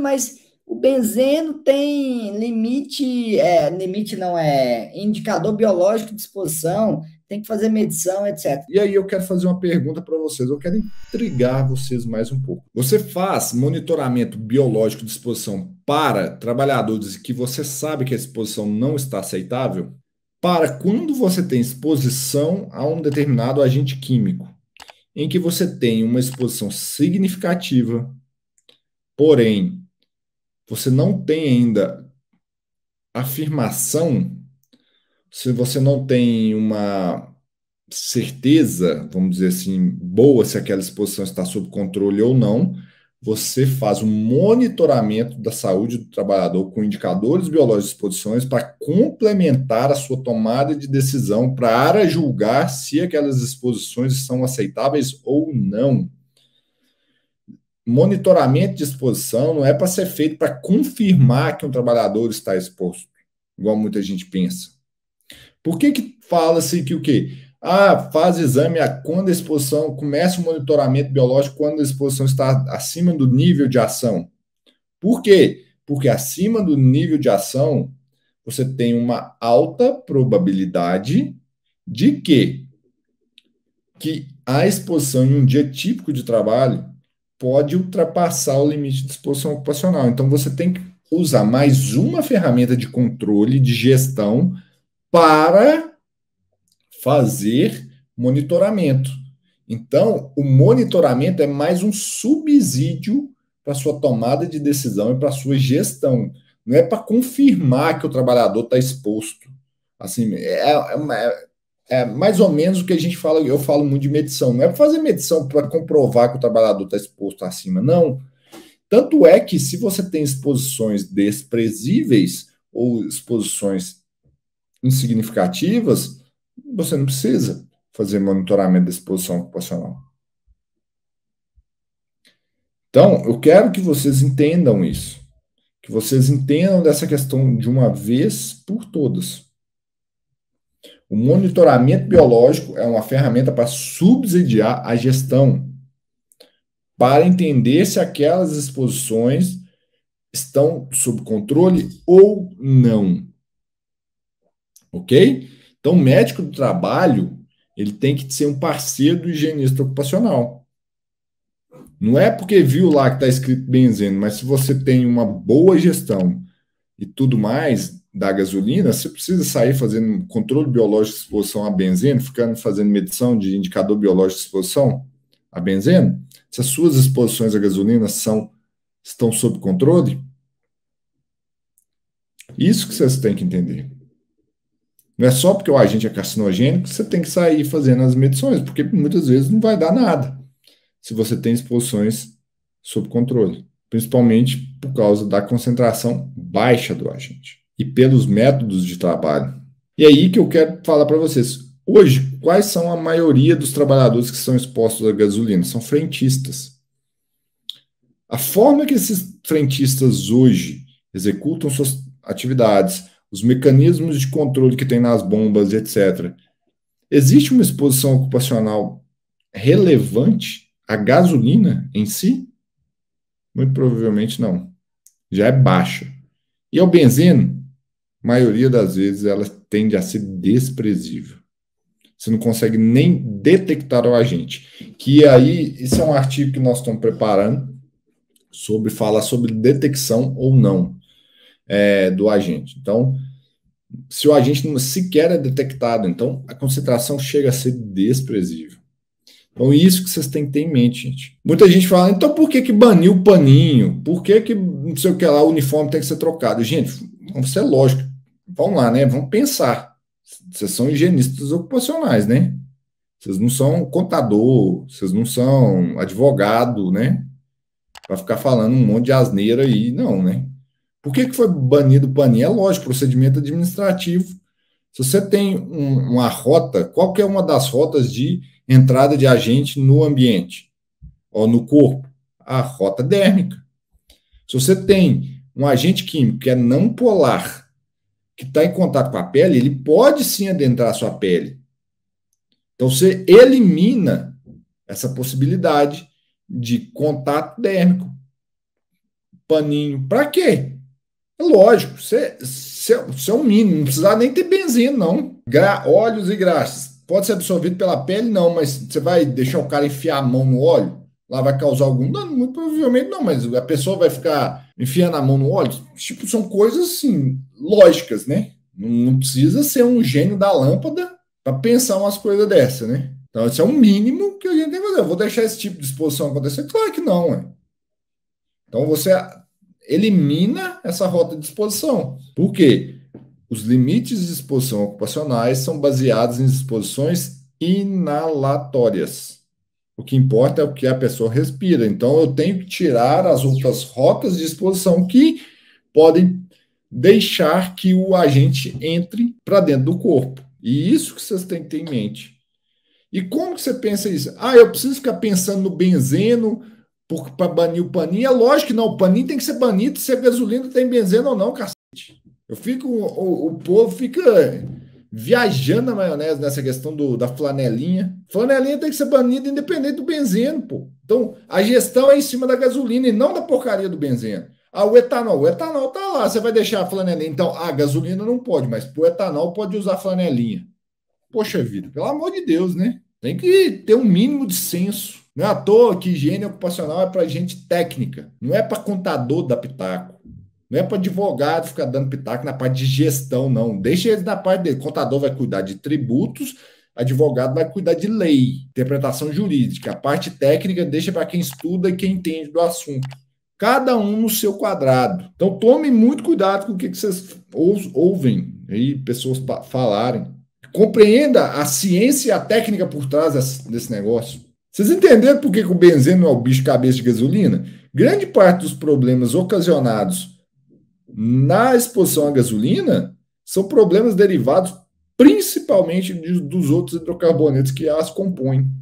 mas o benzeno tem limite, é, limite não é, indicador biológico de exposição, tem que fazer medição, etc. E aí eu quero fazer uma pergunta para vocês, eu quero intrigar vocês mais um pouco. Você faz monitoramento biológico de exposição para trabalhadores que você sabe que a exposição não está aceitável? Para quando você tem exposição a um determinado agente químico, em que você tem uma exposição significativa, porém você não tem ainda afirmação, se você não tem uma certeza, vamos dizer assim, boa se aquela exposição está sob controle ou não, você faz um monitoramento da saúde do trabalhador com indicadores biológicos de exposições para complementar a sua tomada de decisão para julgar se aquelas exposições são aceitáveis ou não monitoramento de exposição não é para ser feito para confirmar que um trabalhador está exposto, igual muita gente pensa. Por que, que fala-se que o quê? Ah, faz exame a quando a exposição, começa o monitoramento biológico quando a exposição está acima do nível de ação. Por quê? Porque acima do nível de ação, você tem uma alta probabilidade de que, que a exposição em um dia típico de trabalho pode ultrapassar o limite de exposição ocupacional. Então, você tem que usar mais uma ferramenta de controle, de gestão, para fazer monitoramento. Então, o monitoramento é mais um subsídio para sua tomada de decisão e para sua gestão. Não é para confirmar que o trabalhador está exposto. Assim, é, é, é é mais ou menos o que a gente fala, eu falo muito de medição. Não é para fazer medição para comprovar que o trabalhador está exposto acima, não. Tanto é que se você tem exposições desprezíveis ou exposições insignificativas, você não precisa fazer monitoramento da exposição ocupacional. Então, eu quero que vocês entendam isso, que vocês entendam dessa questão de uma vez por todas. O monitoramento biológico é uma ferramenta para subsidiar a gestão, para entender se aquelas exposições estão sob controle ou não. Ok? Então, o médico do trabalho ele tem que ser um parceiro do higienista ocupacional. Não é porque viu lá que está escrito benzeno, mas se você tem uma boa gestão e tudo mais, da gasolina, você precisa sair fazendo controle biológico de exposição a benzeno, ficando fazendo medição de indicador biológico de exposição a benzeno? Se as suas exposições à gasolina são, estão sob controle? Isso que vocês têm que entender. Não é só porque o agente é carcinogênico que você tem que sair fazendo as medições, porque muitas vezes não vai dar nada se você tem exposições sob controle, principalmente por causa da concentração baixa do agente e pelos métodos de trabalho. E é aí que eu quero falar para vocês. Hoje, quais são a maioria dos trabalhadores que são expostos à gasolina? São frentistas. A forma que esses frentistas hoje executam suas atividades, os mecanismos de controle que tem nas bombas, etc. Existe uma exposição ocupacional relevante à gasolina em si? Muito provavelmente não. Já é baixa. E ao benzeno? maioria das vezes ela tende a ser desprezível. Você não consegue nem detectar o agente. Que aí, isso é um artigo que nós estamos preparando sobre falar sobre detecção ou não é, do agente. Então, se o agente não sequer é detectado, então a concentração chega a ser desprezível. Então, isso que vocês têm que ter em mente, gente. Muita gente fala, então por que que baniu o paninho? Por que que, não sei o que lá, o uniforme tem que ser trocado? Gente, isso é lógico vamos lá, né? Vamos pensar. Vocês são higienistas ocupacionais, né? Vocês não são contador, vocês não são advogado, né? Para ficar falando um monte de asneira aí, não, né? Por que, que foi banido o paninho? É lógico, procedimento administrativo. Se você tem um, uma rota, qual é uma das rotas de entrada de agente no ambiente ou no corpo, a rota dérmica. Se você tem um agente químico que é não polar que está em contato com a pele, ele pode sim adentrar a sua pele. Então você elimina essa possibilidade de contato dérmico. Paninho. Para quê? É lógico, você, você, você é um mínimo, não precisa nem ter benzina, não. Gra, óleos e graxas. Pode ser absorvido pela pele, não, mas você vai deixar o cara enfiar a mão no óleo? lá vai causar algum dano? Muito provavelmente não, mas a pessoa vai ficar enfiando a mão no óleo. Tipo, são coisas assim, lógicas, né? Não precisa ser um gênio da lâmpada para pensar umas coisas dessa, né? Então, esse é o um mínimo que a gente tem que fazer. Eu vou deixar esse tipo de exposição acontecer? Claro que não, Então, você elimina essa rota de exposição. Por quê? Os limites de exposição ocupacionais são baseados em exposições inalatórias. O que importa é o que a pessoa respira. Então, eu tenho que tirar as outras rotas de exposição que podem deixar que o agente entre para dentro do corpo. E isso que vocês têm que ter em mente. E como que você pensa isso? Ah, eu preciso ficar pensando no benzeno para banir o paninho. É lógico que não, o paninho tem que ser banido se a gasolina tem tá benzeno ou não, cacete. Eu fico, o, o povo fica viajando a maionese nessa questão do, da flanelinha. Flanelinha tem que ser banida independente do benzeno, pô. Então, a gestão é em cima da gasolina e não da porcaria do benzeno. Ah, o etanol. O etanol tá lá, você vai deixar a flanelinha. Então, a gasolina não pode, mas pro etanol pode usar flanelinha. Poxa vida, pelo amor de Deus, né? Tem que ter um mínimo de senso. Não é à toa que higiene ocupacional é para gente técnica, não é para contador da pitaco. Não é para advogado ficar dando pitaco na parte de gestão, não. Deixa eles na parte dele. contador vai cuidar de tributos, advogado vai cuidar de lei, interpretação jurídica. A parte técnica deixa para quem estuda e quem entende do assunto. Cada um no seu quadrado. Então tome muito cuidado com o que vocês ouvem aí, pessoas falarem. Compreenda a ciência e a técnica por trás desse negócio. Vocês entenderam por que, que o benzeno é o bicho cabeça de gasolina? Grande parte dos problemas ocasionados na exposição à gasolina são problemas derivados principalmente dos outros hidrocarbonetos que as compõem.